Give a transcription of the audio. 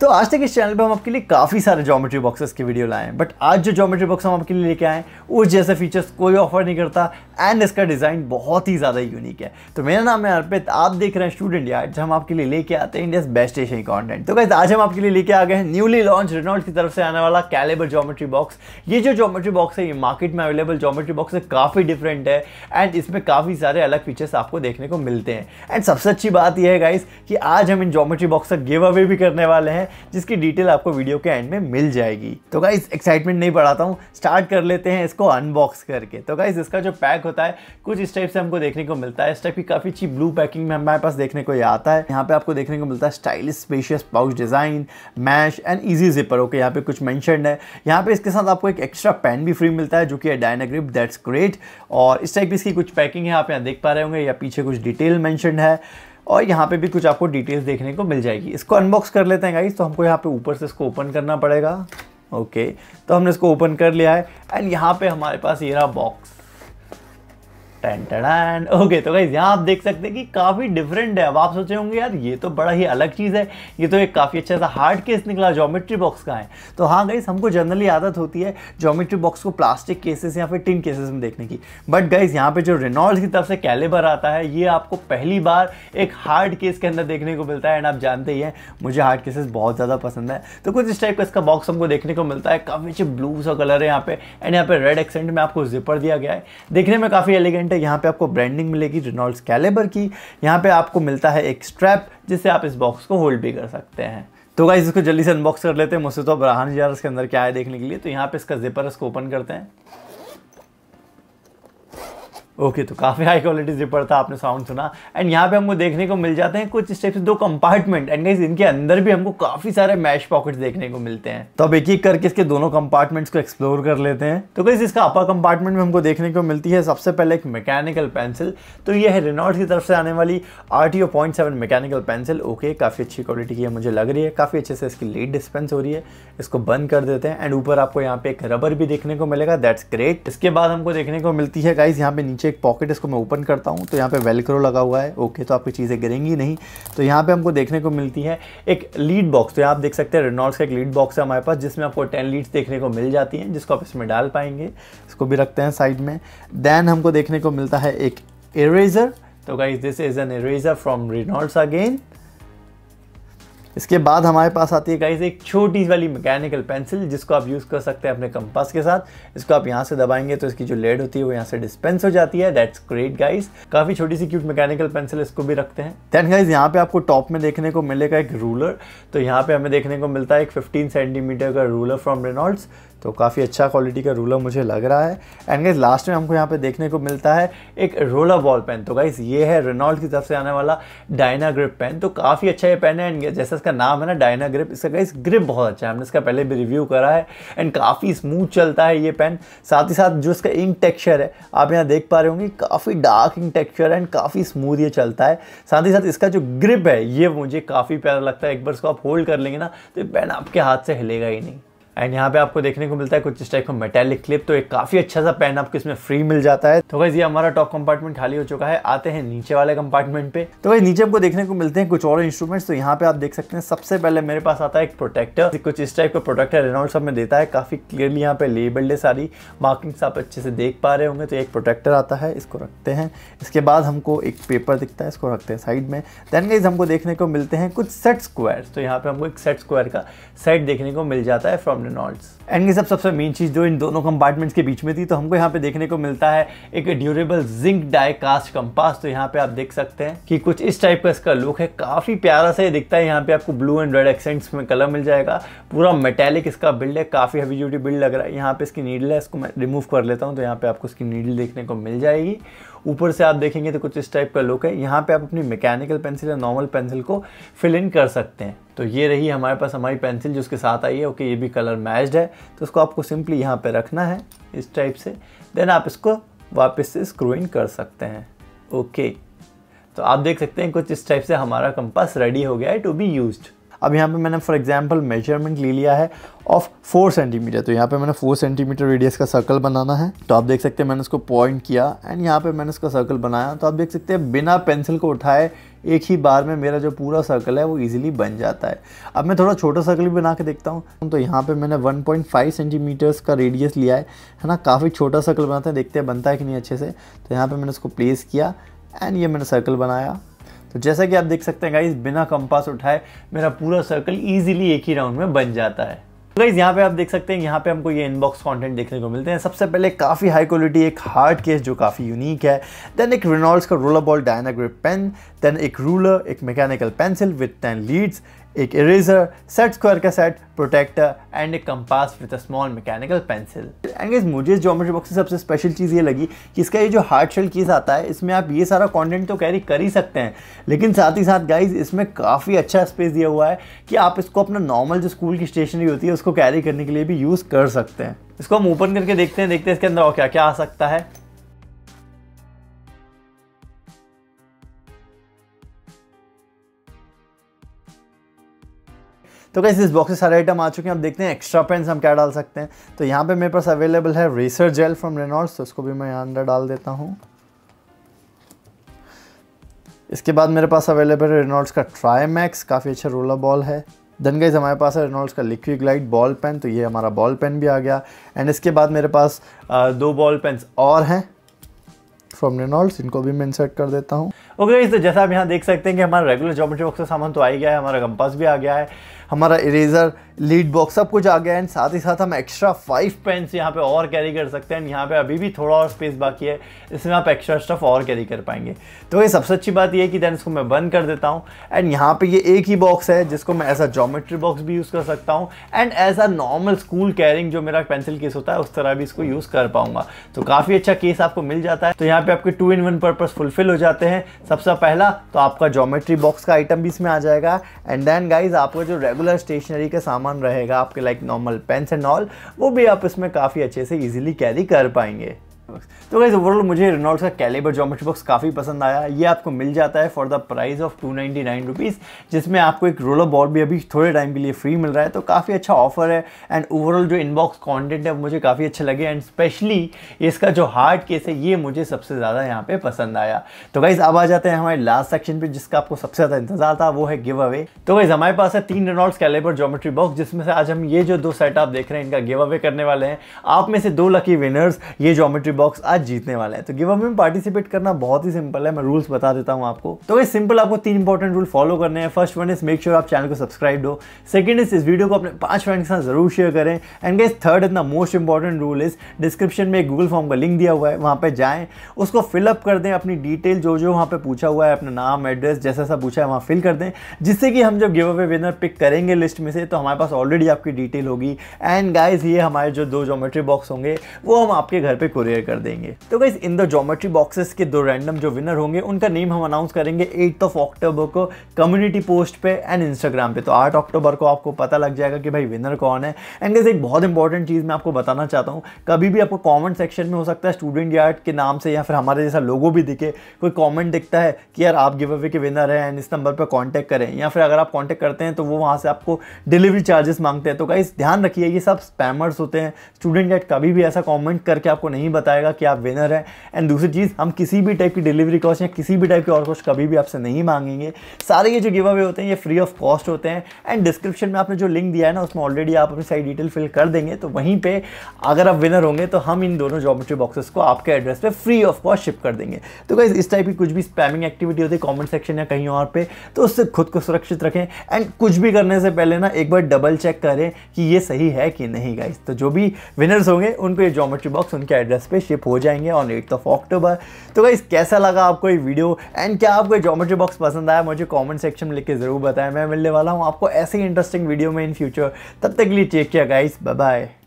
तो आज तक इस चैनल पे हम आपके लिए काफ़ी सारे ज्योमेट्री बॉक्सेस के वीडियो लाए हैं बट आज जो जोमेट्री बॉक्स हम आपके लिए लेके आए हैं उस जैसे फीचर्स कोई ऑफर नहीं करता एंड इसका डिज़ाइन बहुत ही ज़्यादा यूनिक है तो मेरा नाम है अर्पित आप देख रहे हैं स्टूडेंट यार्ड हम आपके लिए लेके आते हैं इंडियाज बेस्ट एशियन कॉन्टेंट तो गाइज आज हम आपके लिए लेके आ गए हैं न्यूली लॉन्च रेनॉल्ड की तरफ से आने वाला कैलेबर जोमेट्री बॉक्स ये जो जोमेट्री बॉक्स है ये मार्केट में अवेलेबल जोमेट्री बॉक्स है काफ़ी डिफरेंट है एंड इसमें काफ़ी सारे अलग फीचर्स आपको देखने को मिलते हैं एंड सबसे अच्छी बात यह है गाइज कि आज हम इन जोमेट्री बॉक्स का गिव अवे भी करने वाले हैं जिसकी डिटेल आपको वीडियो के एंड में मिल जाएगी तो गाइज एक्साइटमेंट नहीं बढ़ाता हूँ स्टार्ट कर लेते हैं इसको अनबॉक्स करके तो गाइज इसका जो पैक होता है कुछ इस टाइप से हमको देखने को मिलता है इस टाइप की काफ़ी अच्छी ब्लू पैकिंग में हमारे पास देखने को आता है यहाँ पे आपको देखने को मिलता है stylish spacious pouch design mesh and easy zipper okay यहाँ पे कुछ मैंशन है यहाँ पे इसके साथ आपको एक एक्स्ट्रा पेन भी फ्री मिलता है जो कि है डायनाग्रिप दैट्स ग्रेट और इस टाइप इसकी कुछ पैकिंग है आप यहाँ देख पा रहे होंगे या पीछे कुछ डिटेल मैंशन है और यहाँ पे भी कुछ आपको डिटेल्स देखने को मिल जाएगी इसको अनबॉक्स कर लेते हैं गाइस तो हमको यहाँ पे ऊपर से इसको ओपन करना पड़ेगा ओके तो हमने इसको ओपन कर लिया है एंड यहाँ पे हमारे पास ये रहा बॉक्स टेंटन ओके तो गाइज़ यहाँ आप देख सकते हैं कि काफ़ी डिफरेंट है अब आप सोचे होंगे यार ये तो बड़ा ही अलग चीज़ है ये तो एक काफ़ी अच्छा सा हार्ड केस निकला जोमेट्री बॉक्स का है तो हाँ गाइज़ हमको जनरली आदत होती है जोमेट्री बॉक्स को प्लास्टिक केसेस या फिर टिन केसेस में देखने की बट गाइज़ यहाँ पे जो रेनॉल्ड की तरफ से कैलेबर आता है ये आपको पहली बार एक हार्ड केस के अंदर देखने को मिलता है एंड आप जानते ही हैं मुझे हार्ड केसेस बहुत ज़्यादा पसंद है तो कुछ इस टाइप का इसका बॉक्स हमको देखने को मिलता है काफ़ी अच्छे ब्लू सा कलर है यहाँ पे एंड यहाँ पे रेड एक्सेंट में आपको जिपर दिया गया है देखने में काफ़ी एलिगेंट वेरिएंट है यहाँ पे आपको ब्रांडिंग मिलेगी रिनॉल्ड्स कैलेबर की यहाँ पे आपको मिलता है एक स्ट्रैप जिससे आप इस बॉक्स को होल्ड भी कर सकते हैं तो गाइज इसको जल्दी से अनबॉक्स कर लेते हैं मुझसे तो अब रहा जा रहा है इसके अंदर क्या है देखने के लिए तो यहाँ पे इसका जिपर इसको ओपन करते हैं ओके okay, तो काफ़ी हाई क्वालिटी जिपर था आपने साउंड सुना एंड यहाँ पे हमको देखने को मिल जाते हैं कुछ स्टेप्स दो कंपार्टमेंट एंड गाइस इनके अंदर भी हमको काफ़ी सारे मैश पॉकेट्स देखने को मिलते हैं तो अब एक एक करके इसके दोनों कंपार्टमेंट्स को एक्सप्लोर कर लेते हैं तो गाइस इसका अपर कंपार्टमेंट में हमको देखने को मिलती है सबसे पहले एक मैकेनिकल पेंसिल तो ये है रिनॉल्ट की तरफ से आने वाली R T mechanical pencil okay काफ़ी अच्छी क्वालिटी की है मुझे लग रही है काफ़ी अच्छे से इसकी लीड डिस्पेंस हो रही है इसको बंद कर देते हैं एंड ऊपर आपको यहाँ पे एक रबर भी देखने को मिलेगा दैट्स ग्रेट इसके बाद हमको देखने को मिलती है गाइज यहाँ पे नीचे एक पॉकेट इसको मैं ओपन करता हूँ तो यहाँ पे वेलक्रो लगा हुआ है ओके तो आपकी चीज़ें गिरेंगी नहीं तो यहाँ पे हमको देखने को मिलती है एक लीड बॉक्स तो आप देख सकते हैं रेनॉल्ड्स का एक लीड बॉक्स है हमारे पास जिसमें आपको टेन लीड्स देखने को मिल जाती हैं जिसको आप इसमें डाल पाएंगे इसको भी रखते हैं साइड में देन हमको देखने को मिलता है एक इरेजर तो guys this is an eraser from Reynolds again इसके बाद हमारे पास आती है गाइस एक छोटी वाली मैकेनिकल पेंसिल जिसको आप यूज़ कर सकते हैं अपने कंपास के साथ इसको आप यहाँ से दबाएंगे तो इसकी जो लेड होती है वो यहाँ से डिस्पेंस हो जाती है दैट्स ग्रेट गाइस काफ़ी छोटी सी क्यूट मैकेनिकल पेंसिल इसको भी रखते हैं देन गाइज यहाँ पे आपको टॉप में देखने को मिलेगा एक रूलर तो यहाँ पे हमें देखने को मिलता है एक फिफ्टीन सेंटीमीटर का रूलर फ्रॉम रेनॉल्ड्स तो काफ़ी अच्छा क्वालिटी का रूलर मुझे लग रहा है एंड गाइज लास्ट में हमको यहाँ पे देखने को मिलता है एक रोलर बॉल पेन तो गाइज ये है रेनॉल्ड की तरफ से आने वाला डायना ग्रिप पेन तो काफ़ी अच्छा ये पेन है एंड जैसा इसका नाम है ना डायना ग्रिप इसका इस ग्रिप बहुत अच्छा है हमने इसका पहले भी रिव्यू करा है एंड काफ़ी स्मूथ चलता है ये पेन साथ ही साथ जो इसका इंक टेक्सचर है आप यहाँ देख पा रहे होंगे काफ़ी डार्क इंक टेक्सचर है एंड काफ़ी स्मूथ ये चलता है साथ ही साथ इसका जो ग्रिप है ये मुझे काफ़ी प्यारा लगता है एक बार इसको आप होल्ड कर लेंगे ना तो पेन आपके हाथ से हिलेगा ही नहीं एंड यहाँ पे आपको देखने को मिलता है कुछ इस टाइप का मेटेलिक क्लिप तो एक काफ़ी अच्छा सा पेन आपको इसमें फ्री मिल जाता है तो वैसे ये हमारा टॉप कंपार्टमेंट खाली हो चुका है आते हैं नीचे वाले कंपार्टमेंट पे तो वैसे नीचे आपको देखने को मिलते हैं कुछ और इंस्ट्रूमेंट्स तो यहाँ पे आप देख सकते हैं सबसे पहले मेरे पास आता है एक प्रोटेक्टर कुछ इस टाइप का प्रोटेक्टर रेनॉल्ड सब में देता है काफ़ी क्लियरली यहाँ पे लेबल्ड है सारी मार्किंग्स आप अच्छे से देख पा रहे होंगे तो एक प्रोटेक्टर आता है इसको रखते हैं इसके बाद हमको एक पेपर दिखता है इसको रखते हैं साइड में देन गाइज हमको देखने को मिलते हैं कुछ सेट स्क्वायर तो यहाँ पे हमको एक सेट स्क्वायर का सेट देखने को मिल जाता है फ्रॉम फ्रॉम रेनॉल्ड्स एंड ये सब सबसे मेन चीज़ जो इन दोनों कंपार्टमेंट्स के बीच में थी तो हमको यहाँ पे देखने को मिलता है एक durable zinc die cast compass तो यहाँ पे आप देख सकते हैं कि कुछ इस टाइप का इसका लुक है काफ़ी प्यारा सा ये दिखता है यहाँ पे आपको ब्लू एंड रेड एक्सेंट्स में कलर मिल जाएगा पूरा मेटेलिक इसका बिल्ड है काफ़ी हैवी ड्यूटी बिल्ड लग रहा है यहाँ पे इसकी नीडल है इसको मैं रिमूव कर लेता हूँ तो यहाँ पे आपको इसकी नीडल देखने को मिल जाएगी ऊपर से आप देखेंगे तो कुछ इस टाइप का लुक है यहाँ पे आप अपनी मैकेनिकल पेंसिल या नॉर्मल पेंसिल को फिल इन कर सकते हैं तो ये रही हमारे पास हमारी पेंसिल जो उसके साथ आई है ओके ये भी कलर मैच्ड है तो उसको आपको सिंपली यहाँ पे रखना है इस टाइप से देन आप इसको वापस से स्क्रू इन कर सकते हैं ओके तो आप देख सकते हैं कुछ इस टाइप से हमारा कंपास रेडी हो गया है टू बी यूज्ड अब यहाँ पे मैंने फॉर एग्जांपल मेजरमेंट ले लिया है ऑफ फोर सेंटीमीटर तो यहाँ पे मैंने फोर सेंटीमीटर रेडियस का सर्कल बनाना है तो आप देख सकते हैं मैंने उसको पॉइंट किया एंड यहाँ पे मैंने उसका सर्कल बनाया तो आप देख सकते हैं बिना पेंसिल को उठाए एक ही बार में मेरा जो पूरा सर्कल है वो इजीली बन जाता है अब मैं थोड़ा छोटा सर्कल भी बना के देखता हूँ तो यहाँ पे मैंने 1.5 सेंटीमीटर्स का रेडियस लिया है है ना काफ़ी छोटा सर्कल बनाते हैं देखते हैं बनता है कि नहीं अच्छे से तो यहाँ पे मैंने उसको प्लेस किया एंड ये मैंने सर्कल बनाया तो जैसा कि आप देख सकते हैं गाइज बिना कंपास उठाए मेरा पूरा सर्कल ईजिली एक ही राउंड में बन जाता है तो गाइज यहाँ पे आप देख सकते हैं यहाँ पे हमको ये इनबॉक्स कंटेंट देखने को मिलते हैं सबसे पहले काफ़ी हाई क्वालिटी एक हार्ड केस जो काफ़ी यूनिक है देन एक रिनॉल्ड्स का roller ball Dynagrip pen then एक रूलर एक mechanical pencil with ten leads एक इरेजर सेट स्क्वायर का set protractor and a compass with a small mechanical pencil and मुझे इस ज्योमेट्री बॉक्स से सबसे स्पेशल चीज़ ये लगी कि इसका ये जो हार्ड शेल केस आता है इसमें आप ये सारा कंटेंट तो कैरी कर ही सकते हैं लेकिन साथ ही साथ गाइज इसमें काफ़ी अच्छा स्पेस दिया हुआ है कि आप इसको अपना नॉर्मल जो स्कूल की स्टेशनरी होती है उसको कैरी करने के लिए भी यूज़ कर सकते हैं इसको हम ओपन करके देखते हैं देखते हैं इसके अंदर और क्या क्या आ सकता है तो कैसे इस बॉक्स से सारे आइटम आ चुके हैं अब देखते हैं एक्स्ट्रा पेंस हम क्या डाल सकते हैं तो यहाँ पे मेरे पास अवेलेबल है रेसर जेल फ्रॉम रेनॉल्ड्स तो उसको भी मैं यहाँ अंदर डाल देता हूँ इसके बाद मेरे पास अवेलेबल है रेनॉल्ड्स का ट्राई मैक्स काफ़ी अच्छा रोलर बॉल है देन गाइज हमारे पास है रेनॉल्ड्स का लिक्विड लाइट बॉल पेन तो ये हमारा बॉल पेन भी आ गया एंड इसके बाद मेरे पास दो बॉल पेन्स और हैं फ्रॉम रेनॉल्ड्स इनको भी मैं इंसर्ट कर देता हूँ ओके okay, तो जैसा आप यहाँ देख सकते हैं कि हमारा रेगुलर जोमेट्री बॉक्स का सामान तो आ ही गया है हमारा कंपास भी आ गया है हमारा इरेजर लीड बॉक्स सब कुछ आ गया है एंड साथ ही साथ हम एक्स्ट्रा फाइव पेन्स यहाँ पे और कैरी कर सकते हैं यहाँ पे अभी भी थोड़ा और स्पेस बाकी है इसमें आप एक्स्ट्रा स्टफ और कैरी कर पाएंगे तो ये सबसे अच्छी बात ये है कि दैन इसको मैं बंद कर देता हूँ एंड यहाँ पर ये एक ही बॉक्स है जिसको मैं एज जोमेट्री बॉक्स भी यूज़ कर सकता हूँ and as a normal school carrying जो मेरा पेंसिल केस होता है उस तरह भी इसको यूज़ कर पाऊँगा तो काफ़ी अच्छा केस आपको मिल जाता है तो यहाँ पर आपके two in one purpose fulfil हो जाते हैं सबसे पहला तो आपका जोमेट्री बॉक्स का आइटम भी इसमें आ जाएगा एंड देन गाइज आपका जो रेगुलर स्टेशनरी का सामान रहेगा आपके like normal pens and all वो भी आप इसमें काफ़ी अच्छे से ईजिली कैरी कर पाएंगे बॉक्स तो गाइज ओवरऑल मुझे रेनॉल्ड्स का कैलेबर जोमेट्री बॉक्स काफ़ी पसंद आया ये आपको मिल जाता है for the price of two ninety nine rupees जिसमें आपको एक रोलर बॉल भी अभी थोड़े टाइम के लिए फ्री मिल रहा है तो काफ़ी अच्छा ऑफर है एंड ओवरऑल जो इनबॉक्स कॉन्टेंट है मुझे काफ़ी अच्छा लगे एंड स्पेशली इसका जो हार्ड केस है ये मुझे सबसे ज़्यादा यहाँ पर पसंद आया तो गाइज़ अब आ जाते हैं हमारे लास्ट सेक्शन पर जिसका आपको सबसे ज़्यादा इंतजार था वो है गिव अवे तो गाइज़ हमारे पास है तीन रेनॉल्ड्स कैलेबर जोमेट्री बॉक्स जिसमें से आज हम ये जो दो सेट आप देख रहे हैं इनका गिव अवे करने वाले हैं आप में से दो लकी विनर्स ये जोमेट्री बॉक्स आज जीतने वाला है तो गिव में पार्टिसिपेट करना बहुत ही सिंपल है मैं रूल्स बता देता हूँ आपको तो ये सिंपल आपको तीन इंपॉर्टेंट रूल फॉलो करने हैं first one is make sure आप चैनल को सब्सक्राइब हो सेकंड इज इस वीडियो को अपने पांच फ्रेंड के साथ जरूर शेयर करें and guess third is the most important rule is description में एक गूगल फॉर्म का लिंक दिया हुआ है वहाँ पर जाएँ उसको फिलअप कर दें अपनी डिटेल जो जो वहाँ पर पूछा हुआ है अपना नाम एड्रेस जैसा सा पूछा है वहाँ फिल कर दें जिससे कि हम जब गिव अवे विनर पिक करेंगे लिस्ट में से तो हमारे पास ऑलरेडी आपकी डिटेल होगी एंड गाइज ये हमारे जो दो जोमेट्री बॉक्स होंगे वो हम आपके घर पर कुरियर कर देंगे तो guys in the geometry boxes के दो रैंडम जो विनर होंगे उनका नेम हम अनाउंस करेंगे एट्थ ऑफ अक्टूबर को कम्युनिटी पोस्ट पे एंड इंस्टाग्राम पे तो आठ अक्टूबर को आपको पता लग जाएगा कि भाई विनर कौन है एंड गाइज एक बहुत इंपॉर्टेंट चीज़ मैं आपको बताना चाहता हूँ कभी भी आपको कॉमेंट सेक्शन में हो सकता है स्टूडेंट यार्ड के नाम से या फिर हमारे जैसा लोगो भी दिखे कोई कॉमेंट दिखता है कि यार आप गिव अवे के विनर हैं एंड इस नंबर पर कॉन्टैक्ट करें या फिर अगर आप कॉन्टैक्ट करते हैं तो वो वहाँ से आपको डिलीवरी चार्जेस मांगते हैं तो गाइज ध्यान रखिए ये सब स्पैमर्स होते हैं स्टूडेंट यार्ड कभी भी ऐसा कॉमेंट करके आपको नहीं बता बताएगा कि आप विनर हैं एंड दूसरी चीज़ हम किसी भी टाइप की डिलीवरी कॉस्ट या किसी भी टाइप की और कॉस्ट कभी भी आपसे नहीं मांगेंगे सारे ये जो गिव अवे होते हैं ये फ्री ऑफ कॉस्ट होते हैं एंड डिस्क्रिप्शन में आपने जो लिंक दिया है ना उसमें ऑलरेडी आप अपनी सारी डिटेल फिल कर देंगे तो वहीं पर अगर आप विनर होंगे तो हम इन दोनों जॉमेट्री बॉक्सेस को आपके एड्रेस पर फ्री ऑफ कॉस्ट शिप कर देंगे तो गाइज इस टाइप की कुछ भी स्पैमिंग एक्टिविटी होती है कॉमेंट सेक्शन या कहीं और पे तो उससे खुद को सुरक्षित रखें एंड कुछ भी करने से पहले ना एक बार डबल चेक करें कि ये सही है कि नहीं गाइज तो जो भी विनर्स होंगे उनको ये जोमेट्री बॉक्स उनके एड्रेस पे शिप हो जाएंगे ऑन एट्थ ऑफ अक्टूबर तो गाइस कैसा लगा आपको ये वीडियो एंड क्या आपको जोमेट्री बॉक्स पसंद आया मुझे कॉमेंट सेक्शन में लिख के ज़रूर बताएं मैं मिलने वाला हूँ आपको ऐसे ही इंटरेस्टिंग वीडियो में इन फ्यूचर तब तक के लिए चेक किया गाइस बाय बाय